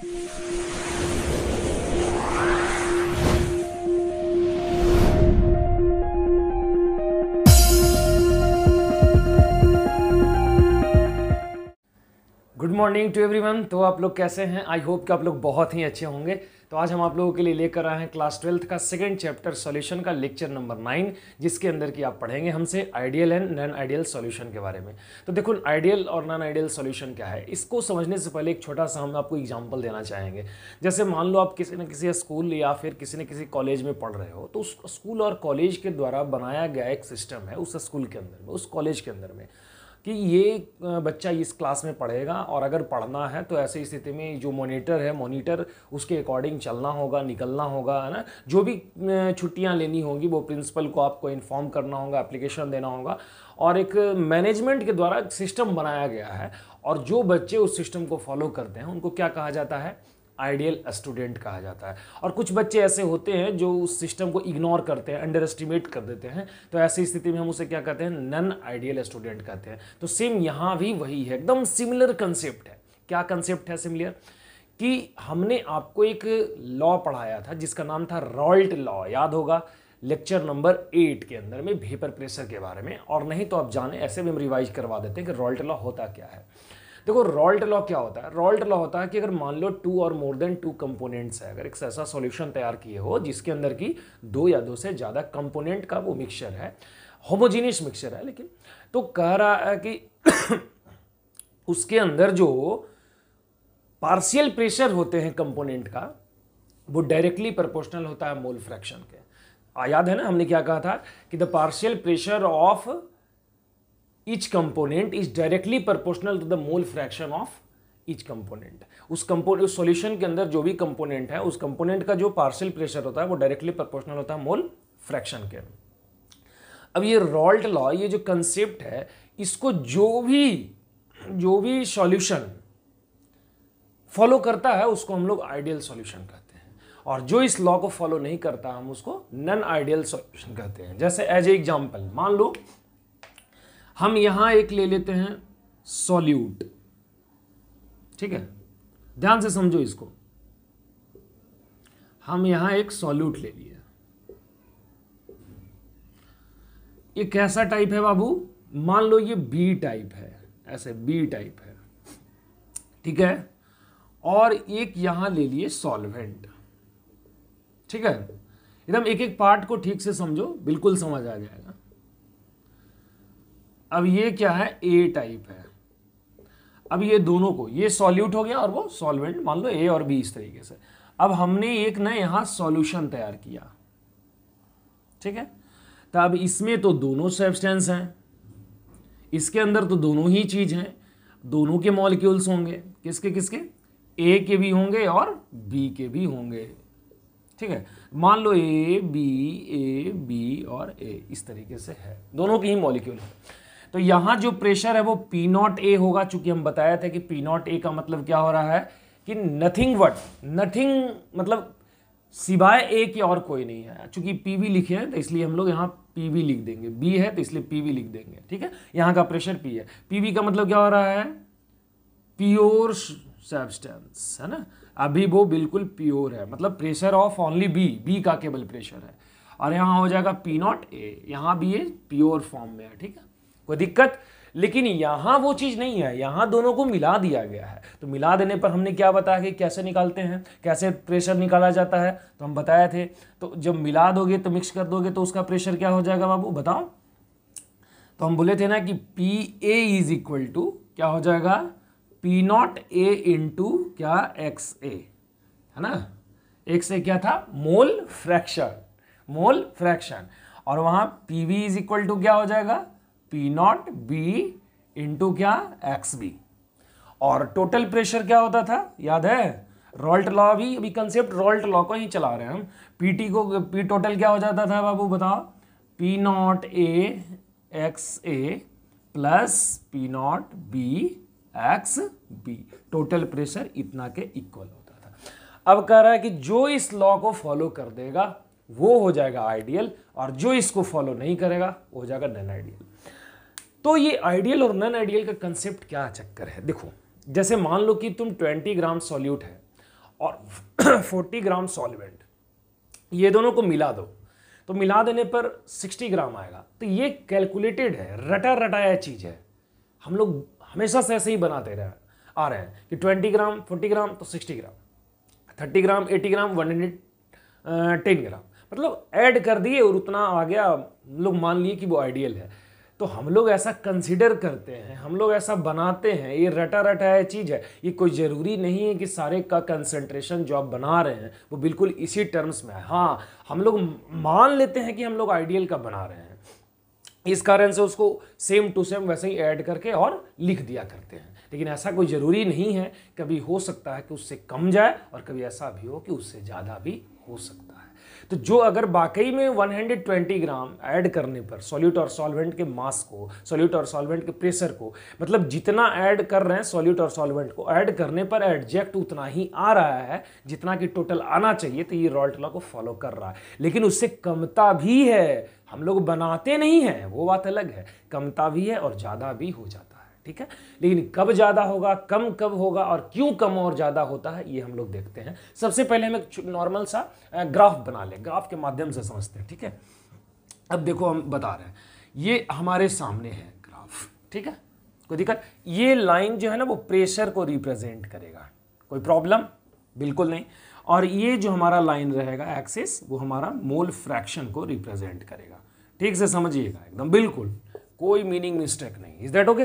good morning to everyone तो आप लोग कैसे हैं आई होप कि आप लोग बहुत ही अच्छे होंगे तो आज हम आप लोगों के लिए लेकर आए हैं क्लास ट्वेल्थ का सेकेंड चैप्टर सॉल्यूशन का लेक्चर नंबर नाइन जिसके अंदर की आप पढ़ेंगे हमसे ideal and non ideal solution के बारे में तो देखो आइडियल और नॉन आइडियल सॉल्यूशन क्या है इसको समझने से पहले एक छोटा सा हम आपको एग्जाम्पल देना चाहेंगे जैसे मान लो आप किसी न किसी स्कूल या फिर किसी न किसी कॉलेज में पढ़ रहे हो तो उस स्कूल और कॉलेज के द्वारा बनाया गया एक सिस्टम है उस स्कूल के अंदर में उस कॉलेज के अंदर में कि ये बच्चा इस क्लास में पढ़ेगा और अगर पढ़ना है तो ऐसी स्थिति में जो मोनीटर है मोनीटर उसके अकॉर्डिंग चलना होगा निकलना होगा है ना जो भी छुट्टियां लेनी होगी वो प्रिंसिपल को आपको इन्फॉर्म करना होगा एप्लीकेशन देना होगा और एक मैनेजमेंट के द्वारा सिस्टम बनाया गया है और जो बच्चे उस सिस्टम को फॉलो करते हैं उनको क्या कहा जाता है आइडियल स्टूडेंट कहा जाता है और कुछ बच्चे ऐसे होते हैं जो उस सिस्टम को इग्नोर करते हैं अंडर एस्टिमेट कर देते हैं तो ऐसी स्थिति में हम उसे क्या कहते हैं नन आइडियल स्टूडेंट कहते हैं तो सेम यहाँ भी वही है एकदम सिमिलर कंसेप्ट है क्या कंसेप्ट है सिमिलर कि हमने आपको एक लॉ पढ़ाया था जिसका नाम था रॉल्ट लॉ याद होगा लेक्चर नंबर एट के अंदर में भेपर प्रेशर के बारे में और नहीं तो आप जाने ऐसे भी हम रिवाइज करवा देते हैं कि रॉल्ट लॉ होता क्या है देखो रॉल्ट लॉ क्या होता है रॉल्ट लॉ होता है कि अगर मान लो टू और मोर देन टू कंपोनेंट्स है अगर एक ऐसा सॉल्यूशन तैयार किए हो जिसके अंदर की दो या दो से ज़्यादा कंपोनेंट का वो मिक्सचर है होमोजीनियस मिक्सचर है लेकिन तो कह रहा है कि उसके अंदर जो पार्शियल प्रेशर होते हैं कंपोनेंट का वो डायरेक्टली प्रोपोर्शनल होता है मोल फ्रैक्शन के याद है ना हमने क्या कहा था कि the partial pressure of each component is directly proportional to the mole fraction of each component उस कंपोनेंट उस सॉल्यूशन के अंदर जो भी कंपोनेंट है उस कंपोनेंट का जो पार्सल प्रेशर होता है वो डायरेक्टली प्रोपोर्शनल होता है मोल फ्रैक्शन के अब ये रॉल्ट लॉ ये जो कंसेप्ट है इसको जो भी जो भी सॉल्यूशन फॉलो करता है उसको हम लोग आइडियल सॉल्यूशन कहते हैं और जो इस लॉ को फॉलो नहीं करता हम उसको नन आइडियल सॉल्यूशन कहते हैं जैसे एज ए एग्जाम्पल मान लो हम यहां एक ले लेते हैं सॉल्यूट ठीक है ध्यान से समझो इसको हम यहां एक सॉल्यूट ले लिए ये कैसा टाइप है बाबू मान लो ये बी टाइप है ऐसे बी टाइप है ठीक है और एक यहां ले लिए सॉल्वेंट ठीक है एकदम एक एक पार्ट को ठीक से समझो बिल्कुल समझ आ जाएगा अब ये क्या है ए टाइप है अब ये दोनों को ये सॉल्यूट हो गया और वो सॉल्वेंट मान लो ए और बी इस तरीके से अब हमने एक ना यहां सॉल्यूशन तैयार किया ठीक है तो अब इसमें तो दोनों सब्सटेंस हैं इसके अंदर तो दोनों ही चीज़ हैं दोनों के मॉलिक्यूल्स होंगे किसके किसके ए के भी होंगे और बी के भी होंगे ठीक है मान लो ए बी ए बी और ए इस तरीके से है दोनों के ही मॉलिक्यूल है तो यहां जो प्रेशर है वो पी नॉट ए होगा चूंकि हम बताया था कि पी नॉट ए का मतलब क्या हो रहा है कि नथिंग वट नथिंग मतलब सिवाय ए की और कोई नहीं है चूंकि पी वी लिखे हैं तो इसलिए हम लोग यहाँ पी वी लिख देंगे बी है तो इसलिए पी वी लिख देंगे ठीक है यहाँ का प्रेशर पी है पी वी का मतलब क्या हो रहा है प्योर सब्सटेंस है ना अभी वो बिल्कुल प्योर है मतलब pressure of only B B का केवल प्रेशर है और यहाँ हो जाएगा पी नॉट ए यहाँ भी ये प्योर फॉर्म में है ठीक है कोई दिक्कत लेकिन यहां वो चीज़ नहीं है यहां दोनों को मिला दिया गया है तो मिला देने पर हमने क्या बताया कि कैसे निकालते हैं कैसे प्रेशर निकाला जाता है तो हम बताए थे तो जब मिला दोगे तो मिक्स कर दोगे तो उसका प्रेशर क्या हो जाएगा बाबू बताओ तो हम बोले थे ना कि P A is equal to क्या हो जाएगा पी नॉट ए इंटू क्या एक्स ए है ना एक्स ए क्या था मोल फ्रैक्शन मोल फ्रैक्शन और वहां P B is equal to क्या हो जाएगा पी नॉट बी इंटू क्या एक्स बी और टोटल प्रेशर क्या होता था याद है रॉल्ट लॉ भी अभी कंसेप्ट रॉल्ट लॉ को ही चला रहे हैं हम पी टी को पी टोटल क्या हो जाता था बाबू बताओ P naught A X A plus P naught B X B total pressure इतना के इक्वल होता था अब कह रहा है कि जो इस लॉ को फॉलो कर देगा वो हो जाएगा आइडियल और जो इसको फॉलो नहीं करेगा वो हो जाएगा नन आइडियल तो ये आइडियल और नॉन आइडियल का कंसेप्ट क्या चक्कर है देखो जैसे मान लो कि तुम 20 ग्राम सॉल्यूट है और 40 ग्राम सॉल्वेंट ये दोनों को मिला दो तो मिला देने पर 60 ग्राम आएगा तो ये कैलकुलेटेड है रटा रटाया चीज़ है हम लोग हमेशा से ऐसे ही बनाते रहे आ रहे हैं कि 20 ग्राम 40 ग्राम तो 60 ग्राम 30 ग्राम 80 ग्राम वन हंड्रेड ग्राम मतलब ऐड कर दिए और उतना आ गया लोग मान लिए कि वो आइडियल है तो हम लोग ऐसा कंसिडर करते हैं हम लोग ऐसा बनाते हैं ये रटा रटा है चीज़ है ये कोई ज़रूरी नहीं है कि सारे का कंसंट्रेशन जो आप बना रहे हैं वो बिल्कुल इसी टर्म्स में है हाँ हम लोग मान लेते हैं कि हम लोग आइडियल का बना रहे हैं इस कारण से उसको सेम टू सेम वैसे ही ऐड करके और लिख दिया करते हैं लेकिन ऐसा कोई ज़रूरी नहीं है कभी हो सकता है कि उससे कम जाए और कभी ऐसा भी हो कि उससे ज़्यादा भी हो सकता है तो जो अगर वाकई में 120 ग्राम ऐड करने पर सॉल्यूट और सॉल्वेंट के मास को सॉल्यूट और सॉल्वेंट के प्रेशर को मतलब जितना ऐड कर रहे हैं सॉल्यूट और सॉल्वेंट को ऐड करने पर एडजेक्ट उतना ही आ रहा है जितना कि टोटल आना चाहिए तो ये रॉल्ट लॉ को फॉलो कर रहा है लेकिन उससे कमता भी है हम लोग बनाते नहीं हैं वो बात अलग है कमता भी है और ज़्यादा भी हो जाता है ठीक है लेकिन कब ज़्यादा होगा कम कब होगा और क्यों कम और ज़्यादा होता है ये हम लोग देखते हैं सबसे पहले हम एक नॉर्मल सा ग्राफ बना लें ग्राफ के माध्यम से समझते हैं ठीक है अब देखो हम बता रहे हैं ये हमारे सामने है ग्राफ ठीक है कोई दिक्कत ये लाइन जो है ना वो प्रेशर को रिप्रेजेंट करेगा कोई प्रॉब्लम बिल्कुल नहीं और ये जो हमारा लाइन रहेगा एक्सिस वो हमारा मोल फ्रैक्शन को रिप्रेजेंट करेगा ठीक से समझिएगा एकदम बिल्कुल कोई मीनिंग मिस्टेक नहीं इज दैट ओके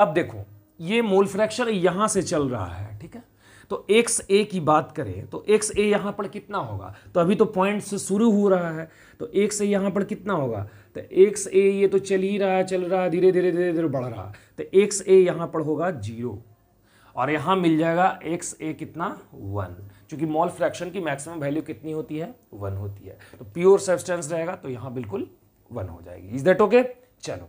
अब देखो ये मोल फ्रैक्शन यहां से चल रहा है ठीक है तो एक्स ए की बात करें तो एक्स ए यहां पर कितना होगा तो अभी तो पॉइंट से शुरू हो रहा है तो एक्स ए यहां पर कितना होगा तो एक्स ए ये तो चल ही रहा है चल रहा है धीरे धीरे धीरे धीरे बढ़ रहा तो एक्स ए यहां पर होगा जीरो और यहां मिल जाएगा एक्स ए कितना वन क्योंकि मॉल फ्रैक्शन की मैक्सिमम वैल्यू कितनी होती है वन होती है तो प्योर सब्सटेंस रहेगा तो यहां बिल्कुल वन हो जाएगी इज दैट ओके चलो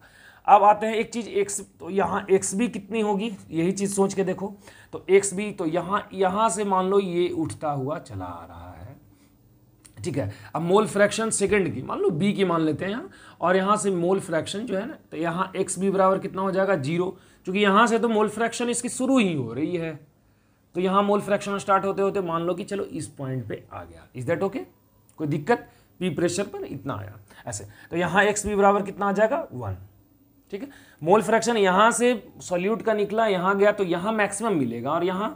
अब आते हैं एक चीज़ एक्स तो यहाँ एक्स भी कितनी होगी यही चीज़ सोच के देखो तो एक्स भी तो यहाँ यहाँ से मान लो ये उठता हुआ चला आ रहा है ठीक है अब मोल फ्रैक्शन सेकंड की मान लो बी की मान लेते हैं यहाँ और यहाँ से मोल फ्रैक्शन जो है ना तो यहाँ एक्स बी बराबर कितना हो जाएगा जीरो क्योंकि यहाँ से तो मोल फ्रैक्शन इसकी शुरू ही हो रही है तो यहाँ मोल फ्रैक्शन स्टार्ट होते होते मान लो कि चलो इस पॉइंट पे आ गया इज दैट ओके कोई दिक्कत पी प्रेशर पर इतना आया ऐसे तो यहाँ एक्स बी बराबर कितना आ जाएगा वन ठीक है मोल फ्रैक्शन यहाँ से सॉल्यूट का निकला यहाँ गया तो यहाँ मैक्सिमम मिलेगा और यहाँ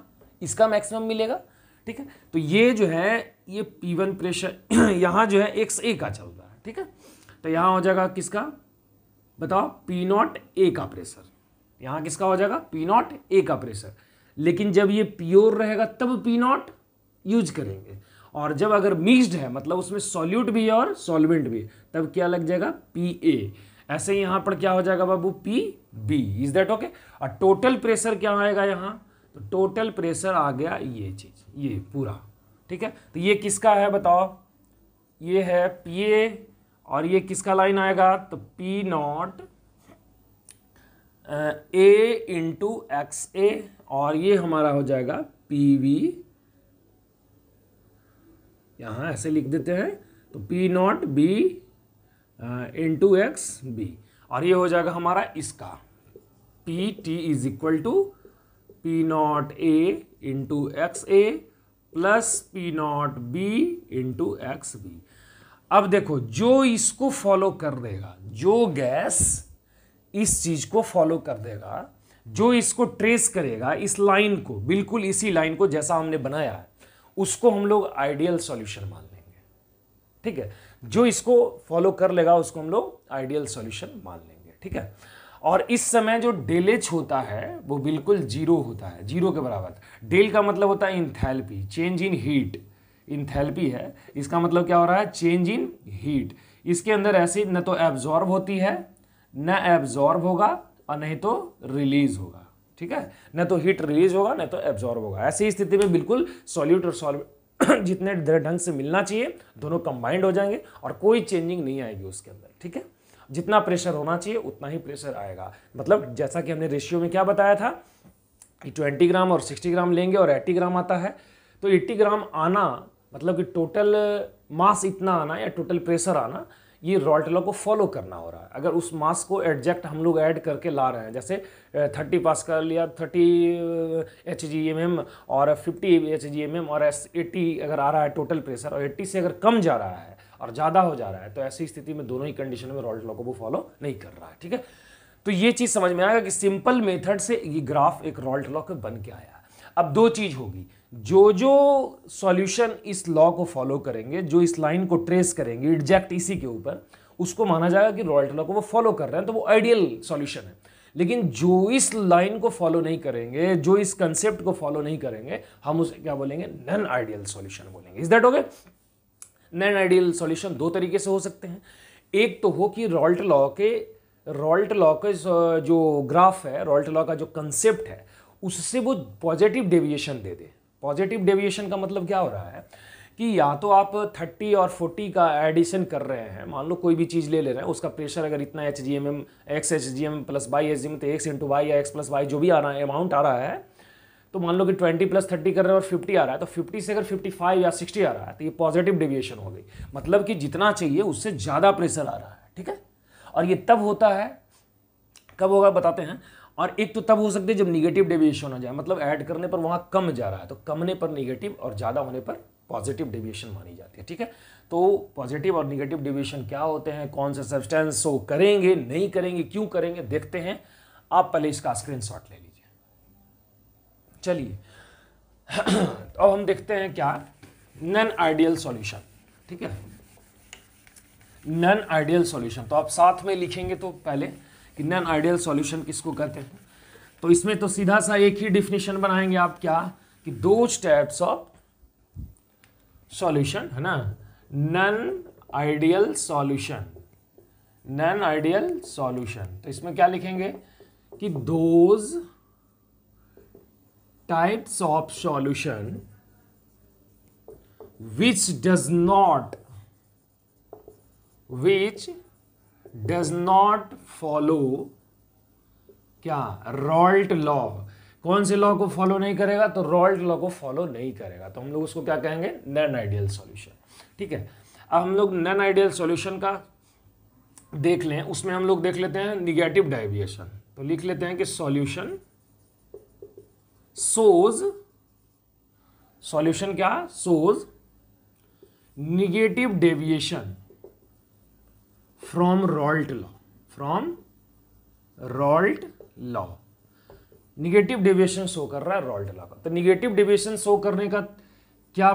इसका मैक्सिमम मिलेगा ठीक है तो ये जो है ये पी वन प्रेशर यहाँ जो है एक्स ए का चल रहा है ठीक है तो यहाँ हो जाएगा किसका बताओ पी नॉट ए का प्रेशर यहाँ किसका हो जाएगा पी नॉट ए का प्रेशर लेकिन जब ये प्योर रहेगा तब पी नॉट यूज करेंगे और जब अगर मिक्सड है मतलब उसमें सॉल्यूट भी है और सॉल्वेंट भी तब क्या लग जाएगा पी ए ऐसे ही यहां पर क्या हो जाएगा बाबू P B is that okay और टोटल प्रेशर क्या आएगा यहाँ तो टोटल प्रेशर आ गया ये चीज ये पूरा ठीक है तो ये किसका है बताओ ये है पी ए और ये किसका लाइन आएगा तो P naught A into X A और ये हमारा हो जाएगा पी वी यहां ऐसे लिख देते हैं तो P naught B into X B और ये हो जाएगा हमारा इसका P T is equal to P naught A into X A plus P naught B into X B अब देखो जो इसको फॉलो कर देगा जो गैस इस चीज को फॉलो कर देगा जो इसको ट्रेस करेगा इस लाइन को बिल्कुल इसी लाइन को जैसा हमने बनाया है उसको हम लोग आइडियल सॉल्यूशन मान लेंगे ठीक है जो इसको फॉलो कर लेगा उसको हम लोग आइडियल सॉल्यूशन मान लेंगे ठीक है और इस समय जो डेलेज होता है वो बिल्कुल जीरो होता है जीरो के बराबर डेल का मतलब होता है enthalpy change in heat enthalpy है इसका मतलब क्या हो रहा है चेंज इन हीट इसके अंदर एसिड न तो एब्जॉर्ब होती है न एब्जॉर्ब होगा और नहीं तो रिलीज होगा ठीक है न तो हीट रिलीज होगा न तो एब्जॉर्ब होगा ऐसी स्थिति में बिल्कुल सॉल्यूट और सॉल्यूट जितने ढंग से मिलना चाहिए दोनों कंबाइंड हो जाएंगे और कोई चेंजिंग नहीं आएगी उसके अंदर ठीक है जितना प्रेशर होना चाहिए उतना ही प्रेशर आएगा मतलब जैसा कि हमने रेशियो में क्या बताया था कि ट्वेंटी ग्राम और सिक्सटी ग्राम लेंगे और एट्टी ग्राम आता है तो एट्टी ग्राम आना मतलब कि टोटल मास इतना आना या टोटल प्रेशर आना ये रॉल्टला को फॉलो करना हो रहा है अगर उस मास को एडजेक्ट हम लोग ऐड करके ला रहे हैं जैसे थर्टी पास कर लिया thirty H G M M और fifty H G M M और एस एटी अगर आ रहा है टोटल प्रेशर और एट्टी से अगर कम जा रहा है और ज़्यादा हो जा रहा है तो ऐसी स्थिति में दोनों ही कंडीशन में रॉल्ट लॉ को वो फॉलो नहीं कर रहा है ठीक है तो ये चीज़ समझ में आएगा कि सिंपल मेथड से ये ग्राफ एक रॉल्ट लॉ के बन के आया है अब दो चीज़ होगी जो जो सॉल्यूशन इस लॉ को फॉलो करेंगे जो इस लाइन को ट्रेस करेंगे एग्जैक्ट इसी के ऊपर उसको माना जाएगा कि रॉयल्ट लॉ को वो फॉलो कर रहे हैं तो वो आइडियल सॉल्यूशन है लेकिन जो इस लाइन को फॉलो नहीं करेंगे जो इस कंसेप्ट को फॉलो नहीं करेंगे हम उसे क्या बोलेंगे नन आइडियल सॉल्यूशन बोलेंगे is that okay non ideal solution दो तरीके से हो सकते हैं एक तो हो कि रॉल्ट लॉ के रॉल्ट लॉ के जो ग्राफ है रॉल्ट लॉ का जो कंसेप्ट है उससे वो पॉजिटिव डेविएशन दे दे पॉजिटिव डेविएशन का मतलब क्या हो रहा है कि या तो आप 30 और 40 का एडिशन कर रहे हैं मान लो कोई भी चीज़ ले ले रहे हैं उसका प्रेशर अगर इतना H G M M X H G M plus Y H G M तो एक्स इंटू वाई या एक्स प्लस वाई जो भी आ रहा है अमाउंट आ रहा है तो मान लो कि 20 प्लस 30 कर रहे हैं और 50 आ रहा है तो 50 से अगर 55 या 60 आ रहा है तो ये पॉजिटिव डेविएशन हो गई मतलब कि जितना चाहिए उससे ज़्यादा प्रेशर आ रहा है ठीक है और ये तब होता है कब होगा बताते हैं और एक तो तब हो सकते है जब निगेटिव डेविएशन हो जाए मतलब ऐड करने पर वहाँ कम जा रहा है तो कमने पर निगेटिव और ज़्यादा होने पर पॉजिटिव डेविएशन मानी जाती है ठीक है तो पॉजिटिव और निगेटिव डेविएशन क्या होते हैं कौन से सब्सटेंस शो करेंगे नहीं करेंगे क्यों करेंगे देखते हैं आप पहले इसका स्क्रीन ले लीजिए चलिए तो अब हम देखते हैं क्या नन आइडियल सॉल्यूशन ठीक है नन आइडियल सॉल्यूशन तो आप साथ में लिखेंगे तो पहले कि नॉन आइडियल सॉल्यूशन किसको कहते हैं तो इसमें तो सीधा सा एक ही डिफिनेशन बनाएंगे आप क्या कि दो टाइप्स ऑफ सॉल्यूशन है ना non ideal solution non ideal solution तो इसमें क्या लिखेंगे कि those types of solution which does not which does not follow क्या रॉल्ट लॉ कौन से लॉ को फॉलो नहीं करेगा तो रॉल्ट लॉ को फॉलो नहीं करेगा तो हम लोग उसको क्या कहेंगे नन आइडियल सॉल्यूशन ठीक है अब हम लोग नन आइडियल सॉल्यूशन का देख लें उसमें हम लोग देख लेते हैं निगेटिव डाइविएशन तो लिख लेते हैं कि सॉल्यूशन सोज सॉल्यूशन क्या shows negative deviation from Raoult law from Raoult law negative deviation show कर रहा है रॉल्ट लॉ का तो निगेटिव डेविएशन शो करने का क्या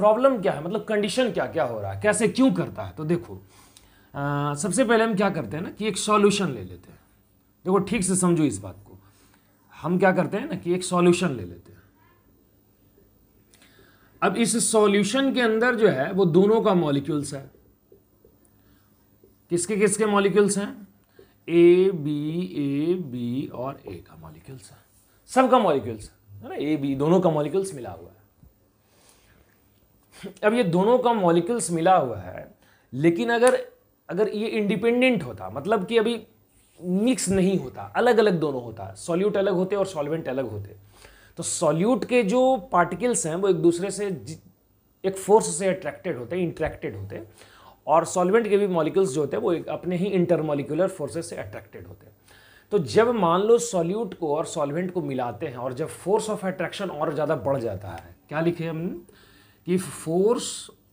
प्रॉब्लम क्या है मतलब कंडीशन क्या क्या हो रहा है कैसे क्यों करता है तो देखो आ, सबसे पहले हम क्या करते हैं ना कि एक सॉल्यूशन ले लेते हैं देखो ठीक से समझो इस बात को हम क्या करते हैं ना कि एक सॉल्यूशन ले लेते हैं अब इस सॉल्यूशन के अंदर जो है वो दोनों का मॉलिक्यूल्स है किसके किसके मॉलिक्यूल्स हैं ए बी ए बी और ए का मॉलिक्यूल्स है सबका मॉलिक्यूल्स है ना ए बी दोनों का मॉलिक्यूल्स मिला हुआ है अब ये दोनों का मॉलिक्यूल्स मिला हुआ है लेकिन अगर अगर ये इंडिपेंडेंट होता मतलब कि अभी मिक्स नहीं होता अलग अलग दोनों होता सॉल्यूट अलग होते और सॉल्वेंट अलग होते तो सॉल्यूट के जो पार्टिकल्स हैं वो एक दूसरे से एक फोर्स से अट्रैक्टेड होते इंट्रैक्टेड होते और सॉल्वेंट के भी मॉलिक्यूल्स जो होते हैं वो अपने ही इंटरमोलिकुलर फोर्सेज से अट्रैक्टेड होते हैं तो जब मान लो सॉल्यूट को और सॉल्वेंट को मिलाते हैं और जब फोर्स ऑफ अट्रैक्शन और ज़्यादा बढ़ जाता है क्या लिखे हम कि force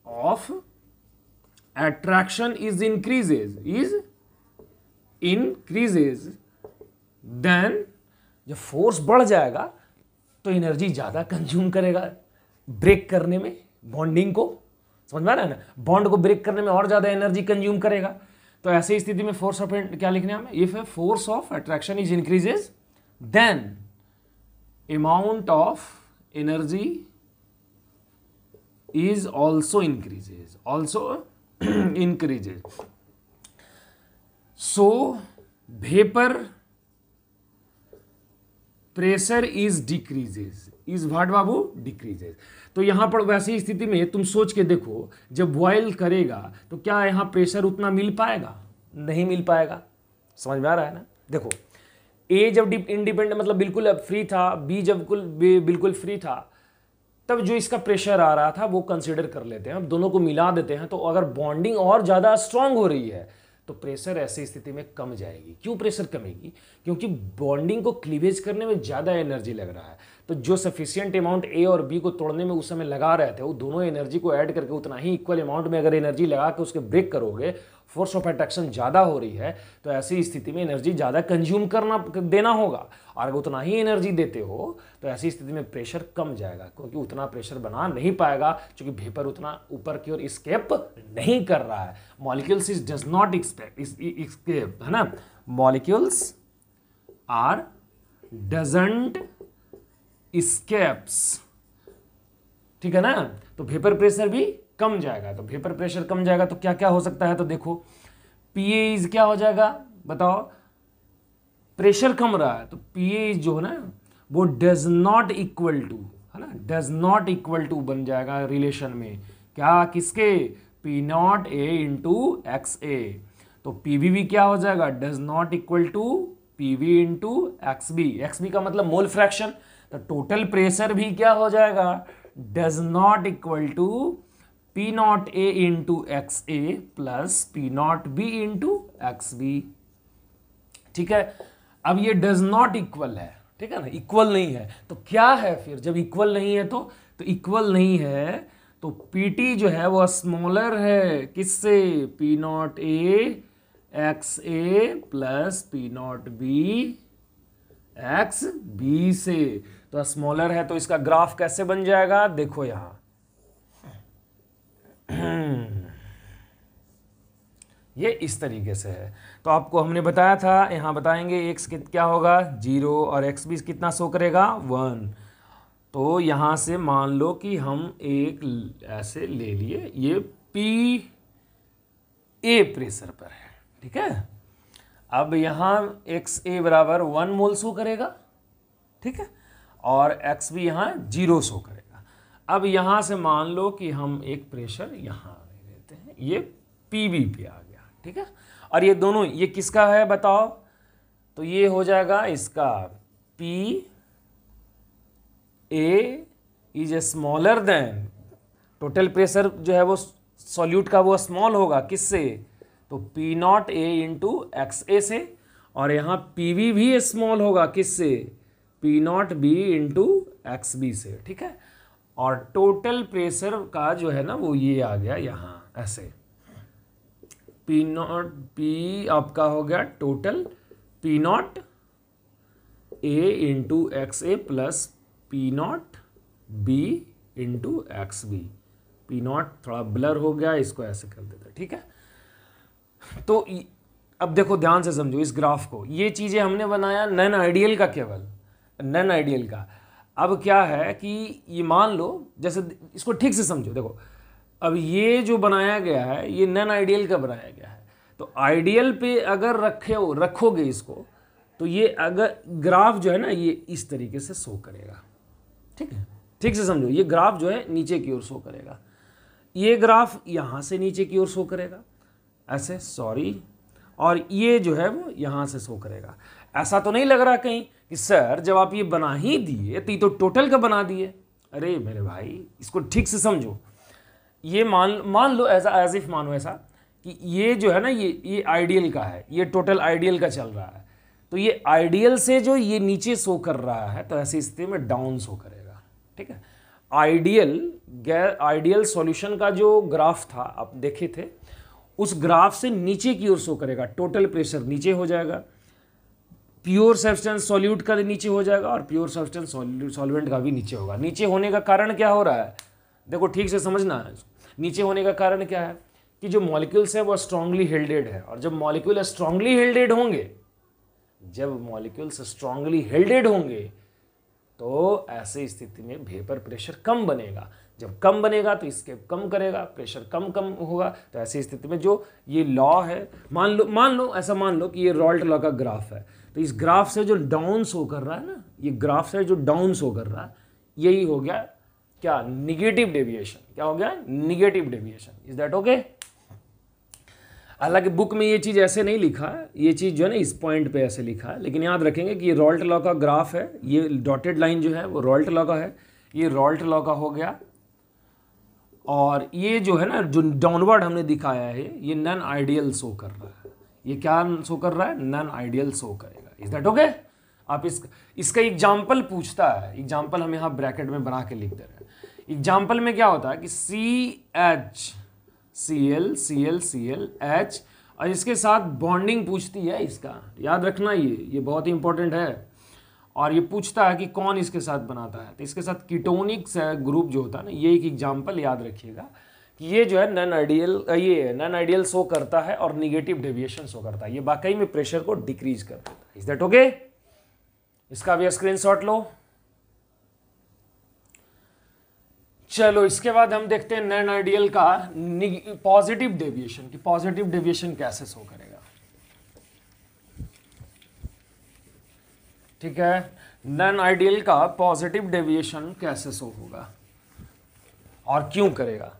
of attraction is increases is increases then जब फोर्स बढ़ जाएगा तो एनर्जी ज़्यादा कंज्यूम करेगा ब्रेक करने में बॉन्डिंग को समझ में आ रहा है ना बॉन्ड को ब्रेक करने में और ज़्यादा एनर्जी कंज्यूम करेगा तो ऐसी स्थिति में फोर्स ऑफ क्या लिखने हमें if a force of attraction is increases then amount of energy is also increases also increases so vapour pressure is decreases is what बाबू डिक्रीजेज तो यहाँ पर वैसी स्थिति में तुम सोच के देखो जब बॉयल करेगा तो क्या यहाँ प्रेशर उतना मिल पाएगा नहीं मिल पाएगा समझ में आ रहा है ना देखो ए जब इंडिपेंडेंट मतलब बिल्कुल फ्री था बी जब बिल्कुल बिल्कुल फ्री था तब जो इसका प्रेशर आ रहा था वो कंसिडर कर लेते हैं हम दोनों को मिला देते हैं तो अगर बॉन्डिंग और ज़्यादा स्ट्रांग हो रही है तो प्रेशर ऐसी स्थिति में कम जाएगी क्यों प्रेशर कमेगी क्योंकि बॉन्डिंग को क्लीवेज करने में ज़्यादा एनर्जी लग रहा है तो जो सफिशियंट अमाउंट ए और बी को तोड़ने में उस समय लगा रहे थे वो दोनों एनर्जी को ऐड करके उतना ही इक्वल अमाउंट में अगर एनर्जी लगा के उसके ब्रेक करोगे फोर्स ऑफ अट्रैक्शन ज़्यादा हो रही है तो ऐसी स्थिति में एनर्जी ज़्यादा कंज्यूम करना देना होगा और अगर उतना ही एनर्जी देते हो तो ऐसी स्थिति में प्रेशर कम जाएगा क्योंकि उतना प्रेशर बना नहीं पाएगा क्योंकि भेपर उतना ऊपर की ओर स्केप नहीं कर रहा है molecules is does not escape है ना मॉलिक्यूल्स आर डजेंट स्केप्स ठीक है ना तो वेपर प्रेशर भी कम जाएगा तो वेपर प्रेशर कम जाएगा तो क्या क्या हो सकता है तो देखो पी इज e क्या हो जाएगा बताओ प्रेशर कम रहा है तो पी इज e जो है ना वो डज नॉट इक्वल टू है ना डज नॉट इक्वल टू बन जाएगा रिलेशन में क्या किसके P naught A into X A तो पी वी भी क्या हो जाएगा does not equal to P B into X B X B का मतलब मोल फ्रैक्शन तो टोटल प्रेशर भी क्या हो जाएगा does not equal to P naught A into X A plus P naught B into X B ठीक है अब ये डज नॉट इक्वल है ठीक है ना इक्वल नहीं है तो क्या है फिर जब इक्वल नहीं है तो तो इक्वल नहीं है तो पीटी जो है वो स्मॉलर है किससे P naught A X A plus P naught B X B से तो स्मॉलर है तो इसका ग्राफ कैसे बन जाएगा देखो यहां ये इस तरीके से है तो आपको हमने बताया था यहां बताएंगे एक्स क्या होगा जीरो और एक्स भी कितना शो करेगा वन तो यहां से मान लो कि हम एक ऐसे ले लिए ये पी ए प्रेशर पर है ठीक है अब यहां एक्स ए बराबर वन मोल शो करेगा ठीक है और x भी यहाँ जीरो शो करेगा अब यहाँ से मान लो कि हम एक प्रेशर यहाँ देते हैं ये पी बी पे आ गया ठीक है और ये दोनों ये किसका है बताओ तो ये हो जाएगा इसका P A is a smaller than total pressure जो है वो सॉल्यूट का वो स्मॉल होगा किससे तो P naught A into X A से और यहाँ पी वी भी स्मॉल होगा किससे P naught B into X B से ठीक है और टोटल प्रेशर का जो है ना वो ये आ गया यहाँ ऐसे पी नॉट पी आपका हो गया total P naught A into X A plus P naught B into X B P naught थोड़ा ब्लर हो गया इसको ऐसे कर देते ठीक है तो अब देखो ध्यान से समझो इस ग्राफ को ये चीज़ें हमने बनाया नन आइडियल का केवल नन आइडियल का अब क्या है कि ये मान लो जैसे इसको ठीक से समझो देखो अब ये जो बनाया गया है ये नन आइडियल का बनाया गया है तो आइडियल पे अगर रखे हो रखोगे इसको तो ये अगर ग्राफ जो है ना ये इस तरीके से शो करेगा ठीक है ठीक से समझो ये ग्राफ जो है नीचे की ओर शो करेगा ये ग्राफ यहाँ से नीचे की ओर शो करेगा ऐसे सॉरी और ये जो है वो यहाँ से शो करेगा ऐसा तो नहीं लग रहा कहीं कि सर जब आप ये बना ही दिए तो ये तो टोटल का बना दिए अरे मेरे भाई इसको ठीक से समझो ये मान मान लो ऐसा एज इफ मानो ऐसा कि ये जो है ना ये ये आइडियल का है ये टोटल आइडियल का चल रहा है तो ये आइडियल से जो ये नीचे शो कर रहा है तो ऐसी स्थिति में डाउन शो करेगा ठीक है आइडियल गैर आइडियल सॉल्यूशन का जो ग्राफ था आप देखे थे उस ग्राफ से नीचे की ओर शो करेगा टोटल प्रेशर नीचे हो जाएगा प्योर सब्सटेंस सॉल्यूट का नीचे हो जाएगा और प्योर सब्सटेंस सॉल्वेंट का भी नीचे होगा नीचे होने का कारण क्या हो रहा है देखो ठीक से समझना है नीचे होने का कारण क्या है कि जो मॉलिक्यूल्स हैं वो स्ट्रांगली हेल्डेड है और जब मॉलिक्यूल स्ट्रांगली हेल्डेड होंगे जब मॉलिक्यूल्स स्ट्रांगली हेल्डेड होंगे तो ऐसी स्थिति में भेपर प्रेशर कम बनेगा जब कम बनेगा तो इसके कम करेगा प्रेशर कम कम होगा तो ऐसी स्थिति में जो ये लॉ है मान लो मान लो ऐसा मान लो कि ये रॉल्ट लॉ का ग्राफ है तो इस ग्राफ से जो डाउन शो कर रहा है ना ये ग्राफ से जो डाउन शो कर रहा है यही हो गया क्या निगेटिव डेविएशन क्या हो गया negative deviation is that okay हालांकि बुक में ये चीज़ ऐसे नहीं लिखा ये चीज़ जो है ना इस पॉइंट पे ऐसे लिखा है लेकिन याद रखेंगे कि ये रॉल्ट लॉ का ग्राफ है ये डॉटेड लाइन जो है वो रॉल्ट लॉ का है ये रॉल्ट लॉ का हो गया और ये जो है ना जो डाउनवर्ड हमने दिखाया है ये नन आइडियल शो कर रहा है ये क्या शो कर रहा है नन आइडियल शो करेगा इज दैट ओके आप इस इसका एग्जाम्पल पूछता है एग्जाम्पल हम यहाँ ब्रैकेट में बना के लिख दे रहे हैं एग्जाम्पल में क्या होता है कि C H C L C L C L H और इसके साथ बॉन्डिंग पूछती है इसका याद रखना ये ये बहुत ही इंपॉर्टेंट है और ये पूछता है कि कौन इसके साथ बनाता है तो इसके साथ कीटोनिक ग्रुप जो होता है ना ये एक एग्जाम्पल याद रखिएगा कि ये जो है नॉन आइडियल ये नॉन आइडियल शो करता है और निगेटिव डेविएशन शो करता है ये वाकई में प्रेशर को डिक्रीज कर देता है इज दैट ओके इसका भी शॉट लो चलो इसके बाद हम देखते हैं नॉन आइडियल का पॉजिटिव डेविएशन कि पॉजिटिव डेविएशन कैसे शो करेगा ठीक है नॉन आइडियल का पॉजिटिव डेविएशन कैसे शो होगा और क्यों करेगा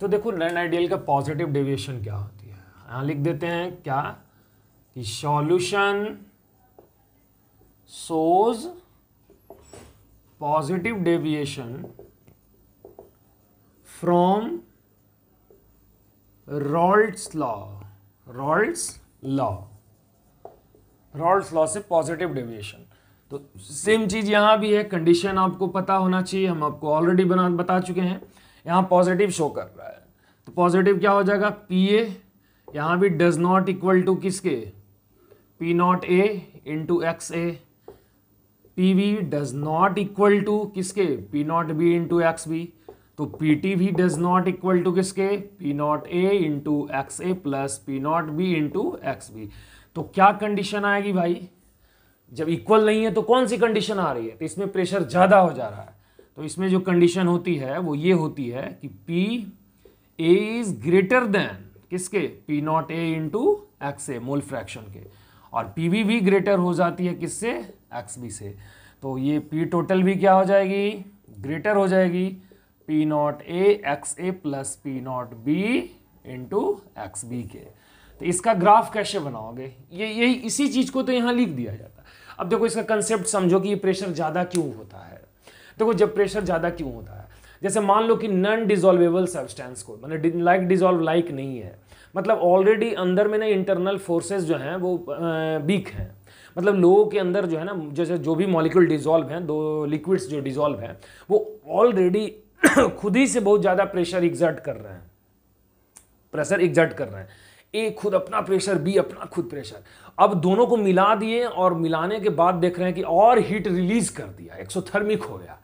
तो देखो नन आइडियल का पॉजिटिव डेविएशन क्या होती है यहां लिख देते हैं क्या कि solution shows positive deviation from Raoult's law Raoult's law Raoult's law से पॉजिटिव डेविएशन तो सेम चीज़ यहां भी है कंडीशन आपको पता होना चाहिए हम आपको ऑलरेडी बना बता चुके हैं यहाँ पॉजिटिव शो कर रहा है तो पॉजिटिव क्या हो जाएगा पी ए यहाँ भी डज नॉट इक्वल टू किसके P naught A into X A P B does not equal to किसके P naught B into X B तो पी टी भी डज नॉट इक्वल टू किसके P naught A into X A plus P naught B into X B तो क्या condition आएगी भाई जब equal नहीं है तो कौन सी कंडीशन आ रही है तो इसमें प्रेशर ज़्यादा हो जा रहा है तो इसमें जो कंडीशन होती है वो ये होती है कि P A is greater than किसके P naught A into X A mole fraction के और पी बी भी ग्रेटर हो जाती है किससे एक्स बी से तो ये पी टोटल भी क्या हो जाएगी ग्रेटर हो जाएगी P naught A X A plus P naught B into X B के तो इसका ग्राफ कैसे बनाओगे ये यही इसी चीज़ को तो यहाँ लिख दिया जाता है अब देखो इसका कंसेप्ट समझो कि ये प्रेशर ज़्यादा क्यों होता है देखो तो जब प्रेशर ज़्यादा क्यों होता है जैसे मान लो कि नॉन डिजोल्वेबल सब्सटेंस को मैंने लाइक डिजोल्व लाइक नहीं है मतलब ऑलरेडी अंदर में ना इंटरनल फोर्सेस जो हैं वो वीक हैं मतलब लोगों के अंदर जो है ना जैसे जो भी मॉलिक्यूल डिजोल्व हैं दो लिक्विड्स जो डिजोल्व हैं वो ऑलरेडी खुद ही से बहुत ज़्यादा प्रेशर एग्जर्ट कर रहे हैं प्रेशर एग्जर्ट कर रहे हैं ए खुद अपना प्रेशर बी अपना खुद प्रेशर अब दोनों को मिला दिए और मिलाने के बाद देख रहे हैं कि और हीट रिलीज कर दिया एक्सोथर्मिक तो हो गया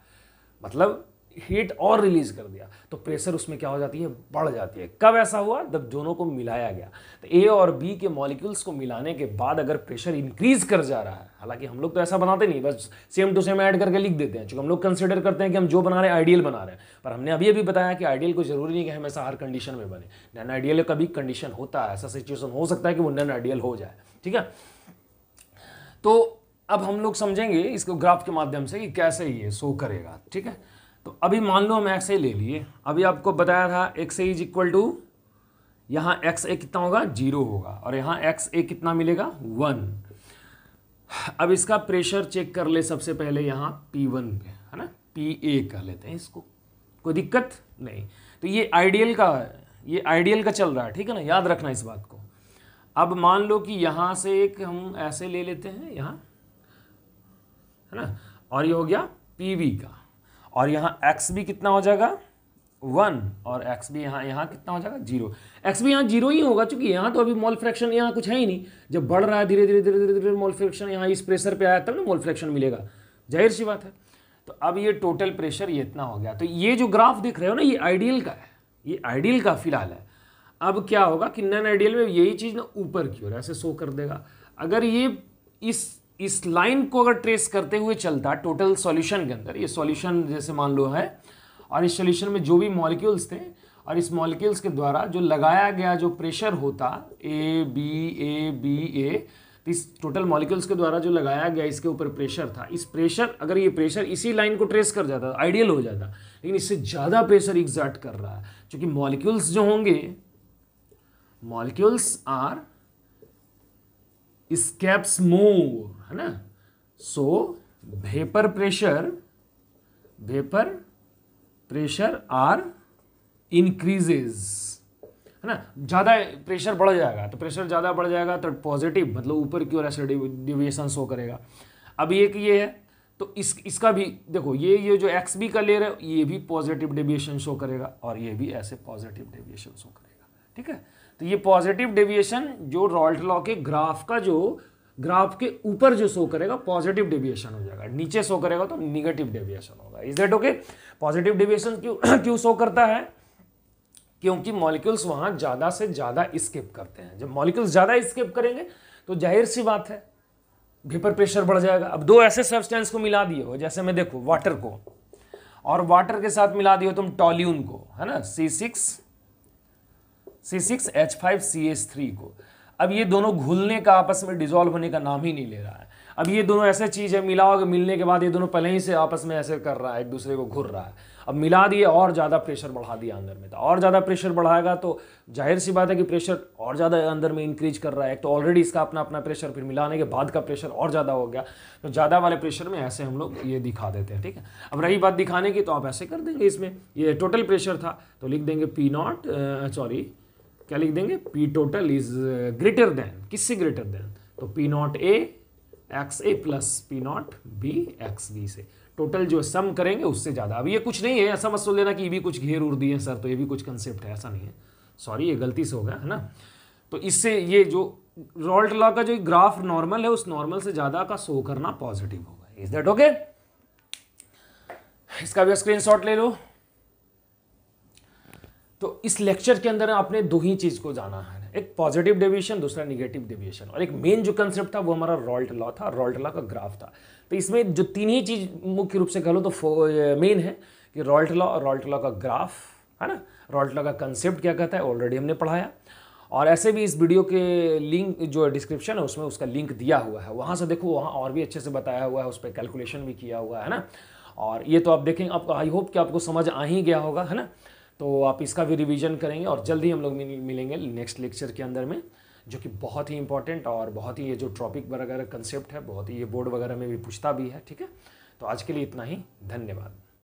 मतलब हीट और रिलीज कर दिया तो प्रेशर उसमें क्या हो जाती है बढ़ जाती है कब ऐसा हुआ जब दोनों को मिलाया गया तो ए और बी के मॉलिक्यूल्स को मिलाने के बाद अगर प्रेशर इंक्रीज कर जा रहा है हालांकि हम लोग तो ऐसा बनाते नहीं बस सेम टू सेम ऐड करके लिख देते हैं चूंकि हम लोग कंसिडर करते हैं कि हम जो बना रहे हैं आइडियल बना रहे हैं पर हमने अभी अभी बताया कि आइडियल को जरूरी नहीं कि हमेशा हर कंडीशन में बने नैन आइडियल का भी कंडीशन होता है ऐसा सिचुएशन हो सकता है कि वो नैन आइडियल हो जाए ठीक है तो अब हम लोग समझेंगे इसको ग्राफ के माध्यम से कि कैसे ये शो करेगा ठीक है तो अभी मान लो हम एक्स ए ले लिए अभी आपको बताया था X A is equal to यहाँ एक्स ए कितना होगा जीरो होगा और यहाँ एक्स ए कितना मिलेगा वन अब इसका प्रेशर चेक कर ले सबसे पहले यहाँ पी वन पे है ना पी ए कह लेते हैं इसको कोई दिक्कत नहीं तो ये आइडियल का ये आइडियल का चल रहा है ठीक है ना याद रखना इस बात को अब मान लो कि यहाँ से एक हम ऐसे ले लेते हैं यहाँ है ना और ये हो गया पी वी का और यहाँ एक्स भी कितना हो जाएगा वन और एक्स भी यहाँ यहाँ कितना हो जाएगा जीरो एक्स भी यहाँ जीरो ही होगा क्योंकि यहाँ तो अभी मॉल फ्रैक्शन यहाँ कुछ है ही नहीं जब बढ़ रहा है धीरे धीरे धीरे धीरे धीरे मॉल फ्रैक्शन यहाँ इस प्रेशर पे आया तब ना मॉल फ्रैक्शन मिलेगा जाहिर सी बात है तो अब ये टोटल प्रेशर ये इतना हो गया तो ये जो ग्राफ देख रहे हो ना ये आइडियल का है ये आइडियल का फिलहाल है अब क्या होगा कि नन आइडियल में यही चीज़ ना ऊपर की ओर ऐसे शो कर देगा अगर ये इस इस लाइन को अगर ट्रेस करते हुए चलता टोटल सॉल्यूशन के अंदर ये सॉल्यूशन जैसे मान लो है और इस सॉल्यूशन में जो भी मॉलिक्यूल्स थे और इस मॉलिक्यूल्स के द्वारा जो लगाया गया जो प्रेशर होता ए बी ए बी ए इस टोटल मॉलिक्यूल्स के द्वारा जो लगाया गया इसके ऊपर प्रेशर था इस प्रेशर अगर ये प्रेशर इसी लाइन को ट्रेस कर जाता आइडियल हो जाता लेकिन इससे ज़्यादा प्रेशर एग्जर्ट कर रहा है क्योंकि मॉलिक्यूल्स जो होंगे मॉलिक्यूल्स आर स्केप्स मोर है ना so vapour pressure vapour pressure are increases है ना ज़्यादा प्रेशर बढ़ जाएगा तो प्रेशर ज़्यादा बढ़ जाएगा तो पॉजिटिव मतलब ऊपर की ओर ऐसे डिविएशन शो करेगा अब ये ये है तो इस इसका भी देखो ये ये जो एक्स बी का लेयर है ये भी पॉजिटिव डेविएशन शो करेगा और ये भी ऐसे पॉजिटिव डेविएशन शो करेगा ठीक है तो ये पॉजिटिव डेविएशन जो रॉल्ट लॉ के ग्राफ का जो ग्राफ के ऊपर जो शो करेगा पॉजिटिव डेविएशन हो जाएगा नीचे शो करेगा तो निगेटिव डेविएशन होगा is that okay positive deviation क्यों क्यों शो करता है क्योंकि मॉलिक्यूल्स वहां ज्यादा से ज्यादा स्केप करते हैं जब मॉलिक्यूल्स ज्यादा स्केप करेंगे तो जाहिर सी बात है वेपर प्रेशर बढ़ जाएगा अब दो ऐसे सब्सटेंस को मिला दिए हो जैसे मैं देखो वाटर को और वाटर के साथ मिला दिए हो तुम टॉल्यून को है ना C six C six H five C S three को अब ये दोनों घुलने का आपस में डिजोल्व होने का नाम ही नहीं ले रहा है अब ये दोनों ऐसे चीज़ है मिला होगा मिलने के बाद ये दोनों पहले ही से आपस में ऐसे कर रहा है एक दूसरे को घुर रहा है अब मिला दिए और ज़्यादा प्रेशर बढ़ा दिया अंदर में तो और ज़्यादा प्रेशर बढ़ाएगा तो जाहिर सी बात है कि प्रेशर और ज़्यादा अंदर में इंक्रीज कर रहा है एक तो ऑलरेडी इसका अपना अपना प्रेशर फिर मिलाने के बाद का प्रेशर और ज़्यादा हो गया तो ज़्यादा वाले प्रेशर में ऐसे हम लोग ये दिखा देते हैं ठीक है अब रही बात दिखाने की तो आप ऐसे कर देंगे इसमें ये टोटल प्रेशर था तो लिख देंगे पी नॉट सॉरी क्या लिख देंगे P total is greater than किससे ग्रेटर देन तो P naught A X A plus P naught B X B से टोटल जो सम करेंगे उससे ज़्यादा अब ये कुछ नहीं है ऐसा मत सोच लेना कि ये भी कुछ घेर उड़ दिए सर तो ये भी कुछ कंसेप्ट है ऐसा नहीं है सॉरी ये गलती से होगा है ना तो इससे ये जो रॉल्ट लॉ का जो ग्राफ नॉर्मल है उस नॉर्मल से ज़्यादा का शो करना पॉजिटिव होगा इज दैट ओके इसका भी स्क्रीनशॉट ले लो तो इस लेक्चर के अंदर आपने दो ही चीज़ को जाना है एक पॉजिटिव डेविएशन दूसरा निगेटिव डेविएशन और एक मेन जो कंसेप्ट था वो हमारा रॉल्ट लॉ था रॉल्ट लॉ का ग्राफ था तो इसमें जो तीन ही चीज़ मुख्य रूप से कह लो तो मेन है कि रॉल्ट लॉ और रॉल्ट लॉ का ग्राफ है ना रॉल्ट लॉ का कंसेप्ट क्या कहता है ऑलरेडी हमने पढ़ाया और ऐसे भी इस वीडियो के लिंक जो डिस्क्रिप्शन है उसमें उसका लिंक दिया हुआ है वहाँ से देखो वहाँ और भी अच्छे से बताया हुआ है उस पर कैलकुलेशन भी किया हुआ है ना और ये तो आप देखें आप आई होप कि आपको समझ आ ही गया होगा है ना तो आप इसका भी रिवीजन करेंगे और जल्दी हम लोग मिलेंगे नेक्स्ट लेक्चर के अंदर में जो कि बहुत ही इंपॉर्टेंट और बहुत ही ये जो टॉपिक वगैरह कंसेप्ट है बहुत ही ये बोर्ड वगैरह में भी पूछता भी है ठीक है तो आज के लिए इतना ही धन्यवाद